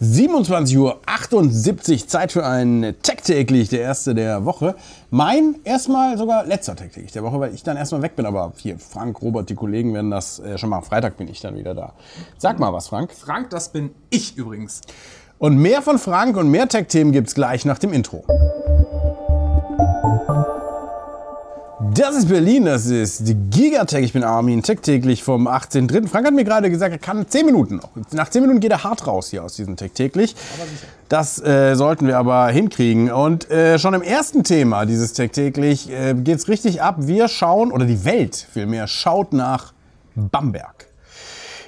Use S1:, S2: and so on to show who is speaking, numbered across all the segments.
S1: 27.78 Uhr, Zeit für einen Tech-Täglich, der erste der Woche. Mein erstmal sogar letzter Tech-Täglich der Woche, weil ich dann erstmal weg bin. Aber hier, Frank, Robert, die Kollegen werden das äh, schon mal. Freitag bin ich dann wieder da. Sag mal was, Frank. Frank, das bin ich übrigens. Und mehr von Frank und mehr Tech-Themen gibt's gleich nach dem Intro. Das ist Berlin, das ist die Gigatech. Ich bin Armin, Tech täglich vom 18.3. Frank hat mir gerade gesagt, er kann 10 Minuten noch. Nach 10 Minuten geht er hart raus hier aus diesem Tech täglich. Das äh, sollten wir aber hinkriegen. Und äh, schon im ersten Thema dieses Tech täglich äh, geht es richtig ab. Wir schauen, oder die Welt vielmehr, schaut nach Bamberg.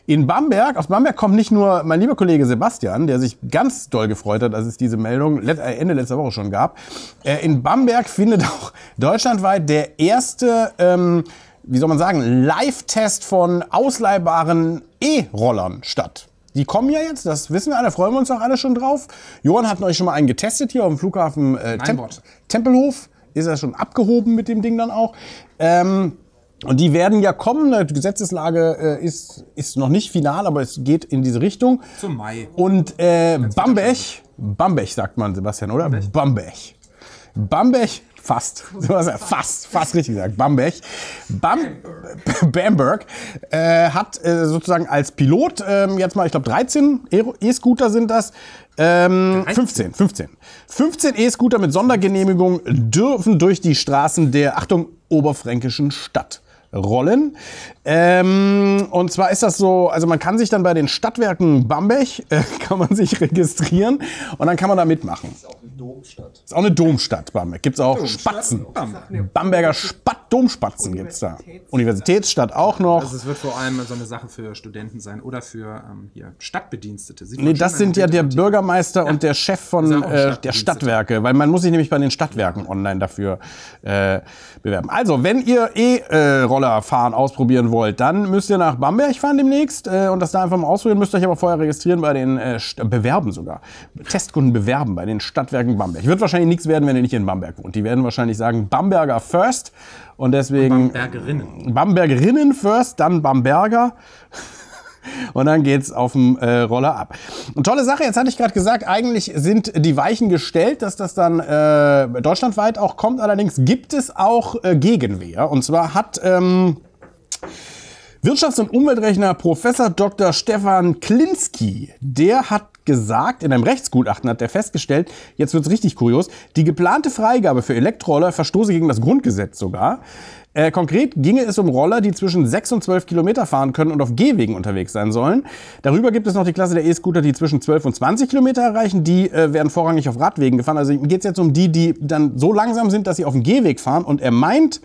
S1: In Bamberg, aus Bamberg kommt nicht nur mein lieber Kollege Sebastian, der sich ganz doll gefreut hat, als es diese Meldung äh, Ende letzter Woche schon gab. Äh, in Bamberg findet auch deutschlandweit der erste, ähm, wie soll man sagen, Live-Test von ausleihbaren E-Rollern statt. Die kommen ja jetzt, das wissen wir alle, freuen wir uns auch alle schon drauf. Johann hat euch schon mal einen getestet hier auf dem Flughafen äh, Tem Tempelhof. Ist er schon abgehoben mit dem Ding dann auch. Ähm, und die werden ja kommen. Die Gesetzeslage äh, ist, ist noch nicht final, aber es geht in diese Richtung. Zum Mai. Und äh, Bambech, Bambech sagt man, Sebastian, oder? Bambech. Bambech. Fast. Fast, fast richtig gesagt. Bamberg. Bam, Bamberg äh, hat äh, sozusagen als Pilot ähm, jetzt mal, ich glaube, 13 E-Scooter sind das. Ähm, 15, 15. 15 E-Scooter mit Sondergenehmigung dürfen durch die Straßen der, Achtung, oberfränkischen Stadt rollen. Ähm, und zwar ist das so, also man kann sich dann bei den Stadtwerken Bamberg, äh, kann man sich registrieren und dann kann man da mitmachen. Ist auch eine Domstadt. Ist auch eine Domstadt, Bamberg. Gibt es auch Domstadt Spatzen. Bamberg. Bamberger Spat Domspatzen es da. Universitätsstadt auch noch. Also es wird vor allem so eine Sache für Studenten sein oder für ähm, hier Stadtbedienstete. Sieht nee, das sind ja der Bürgermeister ja. und der Chef von äh, der Stadtwerke, weil man muss sich nämlich bei den Stadtwerken online dafür äh, bewerben. Also, wenn ihr E-Roller äh, fahren ausprobieren wollt, dann müsst ihr nach Bamberg fahren demnächst äh, und das da einfach mal ausprobieren. Müsst euch aber vorher registrieren bei den äh, Bewerben sogar. Testkunden bewerben bei den Stadtwerken Bamberg. Wird wahrscheinlich nichts werden, wenn ihr nicht in Bamberg wohnt. Die werden wahrscheinlich sagen Bamberger first und deswegen. Und Bambergerinnen. Bambergerinnen first, dann Bamberger. Und dann geht's auf dem äh, Roller ab. Und tolle Sache, jetzt hatte ich gerade gesagt, eigentlich sind die Weichen gestellt, dass das dann äh, deutschlandweit auch kommt. Allerdings gibt es auch äh, Gegenwehr. Und zwar hat ähm, Wirtschafts- und Umweltrechner Professor Dr. Stefan Klinski, der hat gesagt, in einem Rechtsgutachten hat er festgestellt, jetzt wird es richtig kurios, die geplante Freigabe für Elektroroller verstoße gegen das Grundgesetz sogar. Äh, konkret ginge es um Roller, die zwischen 6 und 12 Kilometer fahren können und auf Gehwegen unterwegs sein sollen. Darüber gibt es noch die Klasse der E-Scooter, die zwischen 12 und 20 Kilometer erreichen. Die äh, werden vorrangig auf Radwegen gefahren. Also geht es jetzt um die, die dann so langsam sind, dass sie auf dem Gehweg fahren. Und er meint,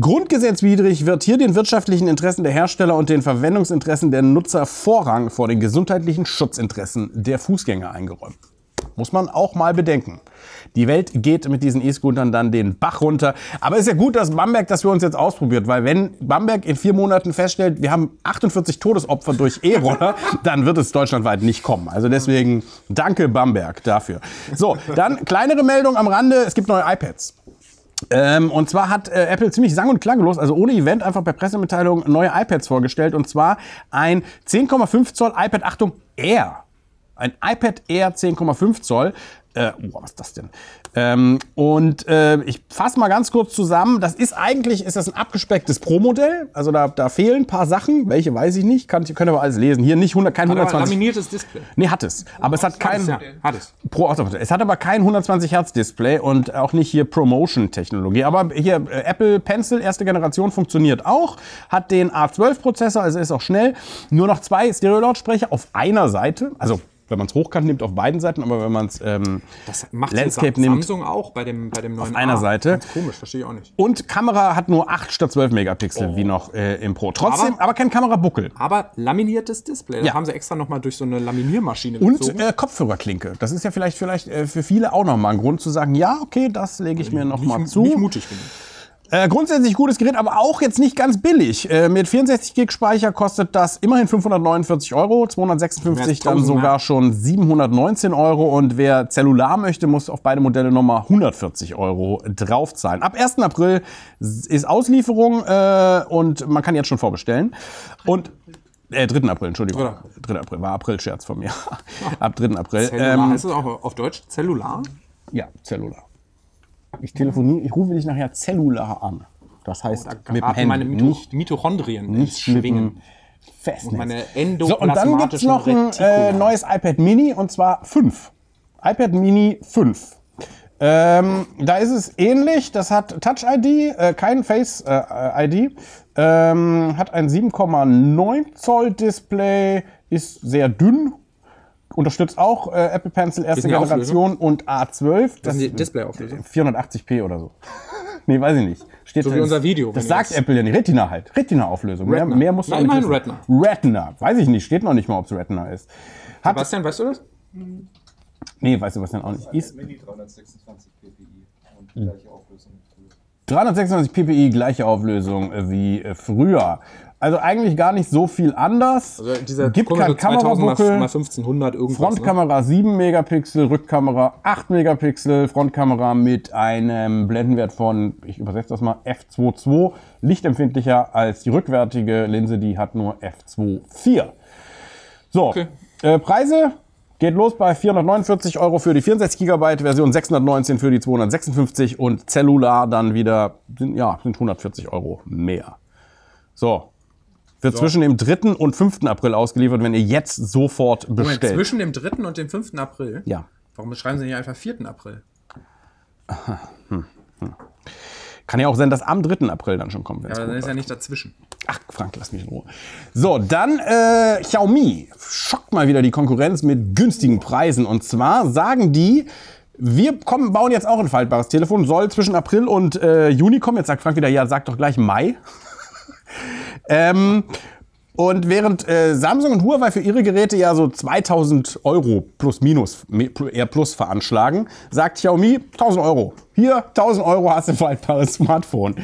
S1: Grundgesetzwidrig wird hier den wirtschaftlichen Interessen der Hersteller und den Verwendungsinteressen der Nutzer Vorrang vor den gesundheitlichen Schutzinteressen der Fußgänger eingeräumt. Muss man auch mal bedenken. Die Welt geht mit diesen E-Scootern dann den Bach runter. Aber es ist ja gut, dass Bamberg das für uns jetzt ausprobiert, weil wenn Bamberg in vier Monaten feststellt, wir haben 48 Todesopfer durch E-Roller, dann wird es deutschlandweit nicht kommen. Also deswegen danke Bamberg dafür. So, dann kleinere Meldung am Rande. Es gibt neue iPads. Ähm, und zwar hat äh, Apple ziemlich sang- und klanglos, also ohne Event, einfach per Pressemitteilung neue iPads vorgestellt. Und zwar ein 10,5 Zoll iPad, Achtung, Air. Ein iPad Air 10,5 Zoll. Äh, oh, was ist das denn? Ähm, und äh, ich fasse mal ganz kurz zusammen. Das ist eigentlich ist das ein abgespecktes Pro-Modell. Also da, da fehlen ein paar Sachen. Welche weiß ich nicht. Kann, können aber alles lesen. Hier nicht 100, kein hat 120. laminiertes Display. Nee, hat es. Aber es hat kein. Hat es. Ja. Pro -Auto. Es hat aber kein 120 Hertz Display und auch nicht hier Promotion-Technologie. Aber hier äh, Apple Pencil erste Generation funktioniert auch. Hat den A12-Prozessor, also ist auch schnell. Nur noch zwei Stereo-Lautsprecher auf einer Seite. Also wenn man es hochkant nimmt, auf beiden Seiten, aber wenn man es ähm, das macht Landscape Samsung nimmt. Samsung auch bei dem, bei dem neuen. Auf einer A. Seite. Ganz komisch, verstehe ich auch nicht. Und Kamera hat nur 8 statt 12 Megapixel, oh. wie noch äh, im Pro. Trotzdem, aber, aber kein Kamerabuckel. Aber laminiertes Display. Das ja. haben sie extra nochmal durch so eine Laminiermaschine Und äh, Kopfhörerklinke. Das ist ja vielleicht, vielleicht äh, für viele auch nochmal ein Grund zu sagen, ja, okay, das lege ich äh, mir nochmal zu. Nicht mutig bin genug. Äh, grundsätzlich gutes Gerät, aber auch jetzt nicht ganz billig. Äh, mit 64 Gig Speicher kostet das immerhin 549 Euro, 256 dann sogar schon 719 Euro und wer Zellular möchte, muss auf beide Modelle nochmal 140 Euro draufzahlen. Ab 1. April ist Auslieferung äh, und man kann jetzt schon vorbestellen. Und äh, 3. April, Entschuldigung. 3. April, war April-Scherz von mir. Ab 3. April. Zellular, ähm, heißt das auch auf Deutsch? Zellular? Ja, Zellular ich telefoniere, ich rufe dich nachher zellular an. Das oh, heißt, oh, mit dem Handy. meine Mito nicht, Mitochondrien nicht schwingen. Fest. Und meine so, und dann gibt es noch ein äh, neues iPad Mini und zwar 5. iPad Mini 5. Ähm, da ist es ähnlich. Das hat Touch ID, äh, kein Face äh, ID, ähm, hat ein 7,9 Zoll Display, ist sehr dünn, unterstützt auch äh, Apple Pencil erste Generation und A12. Das, das ist Display-Auflösung. Also. 480p oder so. nee, weiß ich nicht. Steht so wie unser Video. Das sagt Apple ja nicht. Retina halt. Retina-Auflösung. Mehr, mehr muss man nicht Retina. Retina. Weiß ich nicht. Steht noch nicht mal, ob es Retina ist. Hat Sebastian, weißt du das? Nee, was denn auch nicht. Ist Mini 326 ppi und gleiche hm. Auflösung. 326 ppi, gleiche Auflösung wie früher. Also eigentlich gar nicht so viel anders. Also dieser Gibt kein Kamerabuckel. Mal, mal 1500 irgendwas. Ne? Frontkamera ne? 7 Megapixel, Rückkamera 8 Megapixel, Frontkamera mit einem Blendenwert von, ich übersetze das mal, f2.2. Lichtempfindlicher als die rückwärtige Linse, die hat nur f2.4. So, okay. äh, Preise Geht los bei 449 Euro für die 64 GB Version, 619 für die 256 und Cellular dann wieder, sind, ja, sind 140 Euro mehr. So, wird so. zwischen dem 3. und 5. April ausgeliefert, wenn ihr jetzt sofort bestellt. Moment, zwischen dem 3. und dem 5. April? Ja. Warum beschreiben sie nicht einfach 4. April? Aha. Hm. Hm. Kann ja auch sein, dass am 3. April dann schon kommt. Ja, aber dann ist ja nicht dazwischen. Ach, Frank, lass mich in Ruhe. So, dann äh, Xiaomi schockt mal wieder die Konkurrenz mit günstigen Preisen. Und zwar sagen die, wir kommen, bauen jetzt auch ein faltbares Telefon, soll zwischen April und äh, Juni kommen. Jetzt sagt Frank wieder, ja, sag doch gleich Mai. Ähm, und während äh, Samsung und Huawei für ihre Geräte ja so 2000 Euro plus minus, eher plus veranschlagen, sagt Xiaomi 1000 Euro. Hier 1000 Euro hast du für ein faltbares Smartphone.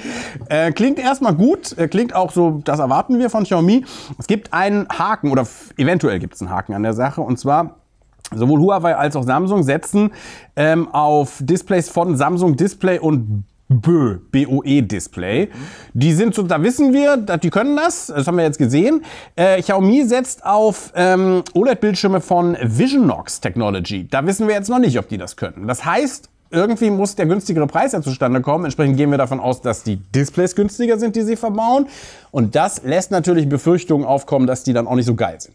S1: Äh, klingt erstmal gut, äh, klingt auch so, das erwarten wir von Xiaomi. Es gibt einen Haken oder eventuell gibt es einen Haken an der Sache und zwar Sowohl Huawei als auch Samsung setzen ähm, auf Displays von Samsung Display und BOE, BOE-Display. Die sind so, da wissen wir, die können das, das haben wir jetzt gesehen. Äh, Xiaomi setzt auf ähm, OLED-Bildschirme von Visionox Technology. Da wissen wir jetzt noch nicht, ob die das können. Das heißt, irgendwie muss der günstigere Preis ja zustande kommen. Entsprechend gehen wir davon aus, dass die Displays günstiger sind, die sie verbauen. Und das lässt natürlich Befürchtungen aufkommen, dass die dann auch nicht so geil sind.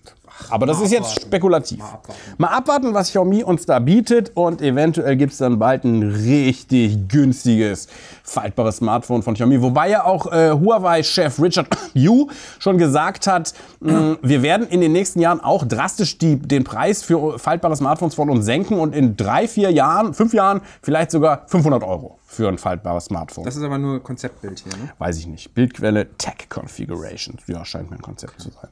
S1: Aber das ist jetzt abwarten. spekulativ. Mal abwarten. mal abwarten. was Xiaomi uns da bietet und eventuell gibt es dann bald ein richtig günstiges faltbares Smartphone von Xiaomi. Wobei ja auch äh, Huawei-Chef Richard Yu schon gesagt hat, mh, mm, wir werden in den nächsten Jahren auch drastisch die, den Preis für faltbare Smartphones von uns senken und in drei, vier Jahren, fünf Jahren vielleicht sogar 500 Euro für ein faltbares Smartphone. Das ist aber nur Konzeptbild hier, ne? Weiß ich nicht. Bildquelle Tech Configurations. Ja, scheint mir ein Konzept zu sein.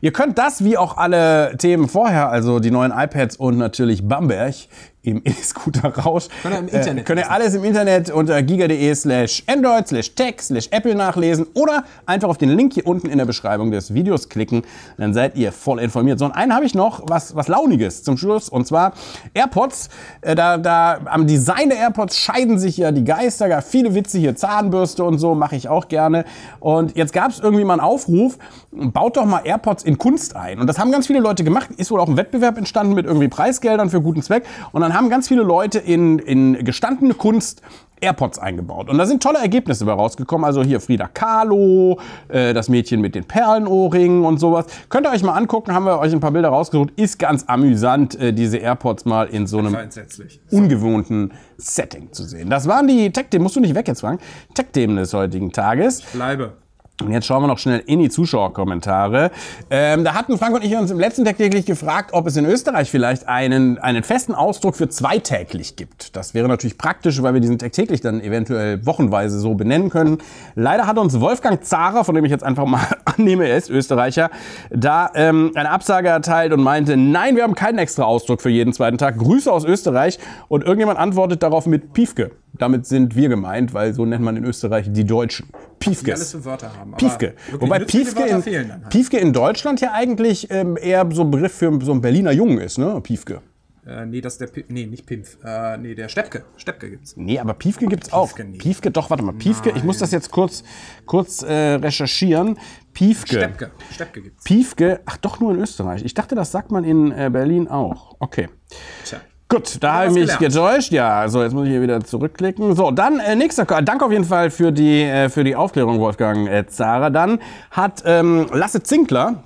S1: Ihr könnt das, wie auch alle Themen vorher, also die neuen iPads und natürlich Bamberg, im E-Scooter Rausch. Könnt ihr im Internet. Äh, könnt ihr alles im Internet unter giga.de slash android slash tech slash apple nachlesen oder einfach auf den Link hier unten in der Beschreibung des Videos klicken. Dann seid ihr voll informiert. So, und einen habe ich noch, was, was Launiges zum Schluss. Und zwar AirPods. Äh, da, da am Design der AirPods scheiden sich ja die Geister. Gar viele Witze hier, Zahnbürste und so, mache ich auch gerne. Und jetzt gab es irgendwie mal einen Aufruf, baut doch mal AirPods in Kunst ein. Und das haben ganz viele Leute gemacht. Ist wohl auch ein Wettbewerb entstanden mit irgendwie Preisgeldern für guten Zweck. Und dann dann haben ganz viele Leute in, in gestandene Kunst AirPods eingebaut. Und da sind tolle Ergebnisse bei rausgekommen. Also hier Frida Kahlo, äh, das Mädchen mit den Perlenohrringen und sowas. Könnt ihr euch mal angucken, haben wir euch ein paar Bilder rausgesucht. Ist ganz amüsant, äh, diese AirPods mal in so einem ungewohnten Setting zu sehen. Das waren die Tech-Themen. Musst du nicht weg jetzt, fragen. Tech-Themen des heutigen Tages. Ich bleibe. Und jetzt schauen wir noch schnell in die Zuschauerkommentare. Ähm, da hatten Frank und ich uns im letzten Tag täglich gefragt, ob es in Österreich vielleicht einen, einen festen Ausdruck für zweitäglich gibt. Das wäre natürlich praktisch, weil wir diesen Tag täglich dann eventuell wochenweise so benennen können. Leider hat uns Wolfgang Zahrer, von dem ich jetzt einfach mal annehme, er ist Österreicher, da ähm, eine Absage erteilt und meinte, nein, wir haben keinen extra Ausdruck für jeden zweiten Tag. Grüße aus Österreich. Und irgendjemand antwortet darauf mit Piefke. Damit sind wir gemeint, weil so nennt man in Österreich die Deutschen. Piefke. Alles für Wörter haben. Piefke. Wobei Piefke in, halt. Piefke in Deutschland ja eigentlich ähm, eher so ein Begriff für so einen Berliner Jungen ist, ne? Piefke. Äh, nee, das ist der P nee, nicht Pimpf. Äh, nee, der Steppke. Steppke gibt's. Nee, aber Piefke gibt's Piefke auch. Nee. Piefke, doch, warte mal. Piefke, Nein. ich muss das jetzt kurz, kurz äh, recherchieren. Piefke. Steppke. Steppke gibt's. Piefke, ach doch, nur in Österreich. Ich dachte, das sagt man in äh, Berlin auch. Okay. Tja. Gut, da habe ich mich getäuscht. Ja, so jetzt muss ich hier wieder zurückklicken. So, dann äh, nächster. Danke auf jeden Fall für die, äh, für die Aufklärung, Wolfgang äh, Zara. Dann hat ähm, Lasse Zinkler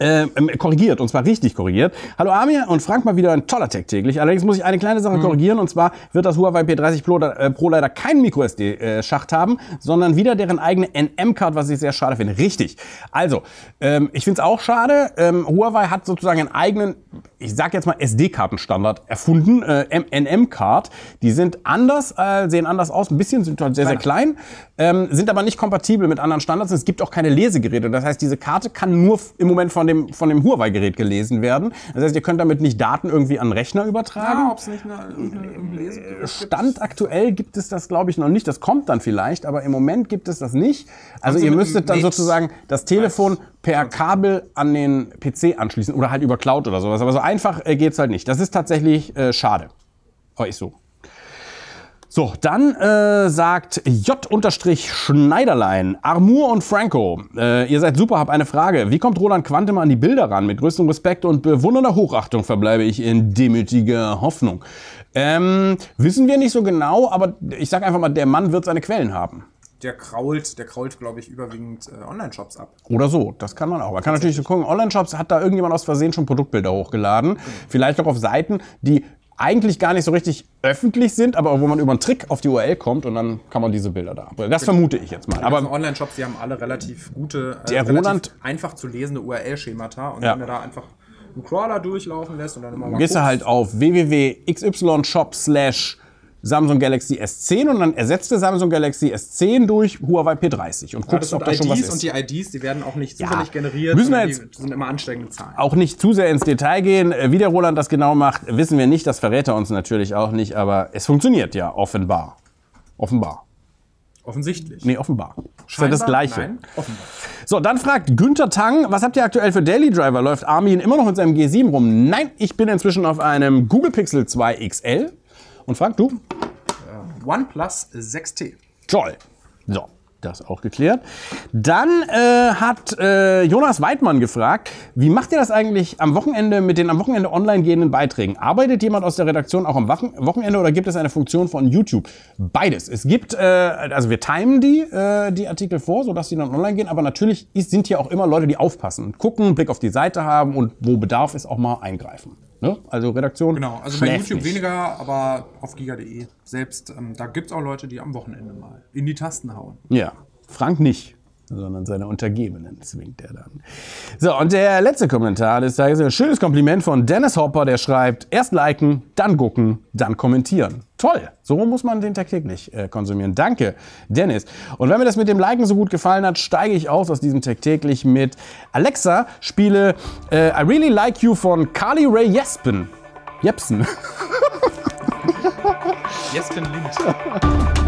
S1: ähm, ähm, korrigiert, und zwar richtig korrigiert. Hallo Amir und Frank mal wieder ein toller Tag täglich. Allerdings muss ich eine kleine Sache mhm. korrigieren, und zwar wird das Huawei P30 Pro, äh, Pro leider keinen MicroSD-Schacht äh, haben, sondern wieder deren eigene NM-Card, was ich sehr schade finde. Richtig. Also, ähm, ich finde es auch schade. Ähm, Huawei hat sozusagen einen eigenen, ich sag jetzt mal SD-Kartenstandard erfunden, äh, NM-Card. Die sind anders, äh, sehen anders aus, ein bisschen, sind halt sehr, sehr klein, ähm, sind aber nicht kompatibel mit anderen Standards. Es gibt auch keine Lesegeräte. Das heißt, diese Karte kann nur im Moment von dem, von dem Huawei-Gerät gelesen werden. Das heißt, ihr könnt damit nicht Daten irgendwie an Rechner übertragen. Ja, ob es nicht eine, eine, äh, Lesen Stand gibt's. aktuell gibt es das, glaube ich, noch nicht. Das kommt dann vielleicht, aber im Moment gibt es das nicht. Also, ihr müsstet dann sozusagen das Telefon per Kabel an den PC anschließen oder halt über Cloud oder sowas. Aber so einfach äh, geht es halt nicht. Das ist tatsächlich äh, schade. Aber oh, ist so. So, dann äh, sagt J-Schneiderlein, Armour und Franco, äh, ihr seid super, hab eine Frage. Wie kommt Roland Quantum an die Bilder ran? Mit größtem Respekt und bewundernder Hochachtung verbleibe ich in demütiger Hoffnung. Ähm, wissen wir nicht so genau, aber ich sag einfach mal, der Mann wird seine Quellen haben der krault, der krault, glaube ich, überwiegend äh, Online-Shops ab. Oder so, das kann man auch. Man kann natürlich so gucken, Online-Shops hat da irgendjemand aus Versehen schon Produktbilder hochgeladen. Mhm. Vielleicht auch auf Seiten, die eigentlich gar nicht so richtig öffentlich sind, aber wo man über einen Trick auf die URL kommt und dann kann man diese Bilder da Das genau. vermute ich jetzt mal. Aber Online-Shops, die haben alle relativ gute, äh, relativ Roland, einfach zu lesende URL-Schemata und ja. wenn man da einfach einen Crawler durchlaufen lässt und dann immer mal Gehst du halt auf www.xyshop slash Samsung Galaxy S10 und dann ersetzte Samsung Galaxy S10 durch Huawei P30 und guckst, ja, ob da schon was ist. Und die IDs, die werden auch nicht zufällig ja, generiert, müssen wir jetzt die sind immer ansteigende Zahlen. Auch nicht zu sehr ins Detail gehen. Äh, wie der Roland das genau macht, wissen wir nicht. Das verrät er uns natürlich auch nicht, aber es funktioniert ja offenbar. Offenbar. Offensichtlich. Nee, offenbar. Scheinbar, das, das Gleiche. Nein, offenbar. So, dann fragt Günther Tang, was habt ihr aktuell für Daily Driver? Läuft Armin immer noch mit seinem G7 rum? Nein, ich bin inzwischen auf einem Google Pixel 2 XL. Und Frank, du? Äh, OnePlus 6T. Toll. So, das auch geklärt. Dann äh, hat äh, Jonas Weidmann gefragt, wie macht ihr das eigentlich am Wochenende mit den am Wochenende online gehenden Beiträgen? Arbeitet jemand aus der Redaktion auch am Wochenende oder gibt es eine Funktion von YouTube? Beides. Es gibt, äh, also wir timen die, äh, die Artikel vor, sodass die dann online gehen, aber natürlich sind hier auch immer Leute, die aufpassen, gucken, Blick auf die Seite haben und wo Bedarf ist, auch mal eingreifen. Ne? Also Redaktion. Genau, also bei YouTube nicht. weniger, aber auf giga.de selbst, ähm, da gibt es auch Leute, die am Wochenende mal in die Tasten hauen. Ja, Frank nicht, sondern seine Untergebenen zwingt er dann. So, und der letzte Kommentar ist ein schönes Kompliment von Dennis Hopper, der schreibt, erst liken, dann gucken, dann kommentieren. Toll, so muss man den tagtäglich äh, konsumieren. Danke, Dennis. Und wenn mir das mit dem Liken so gut gefallen hat, steige ich aus aus diesem tagtäglich mit Alexa, spiele äh, I Really Like You von Carly Ray Jespen. Jepsen. Jespen Lind.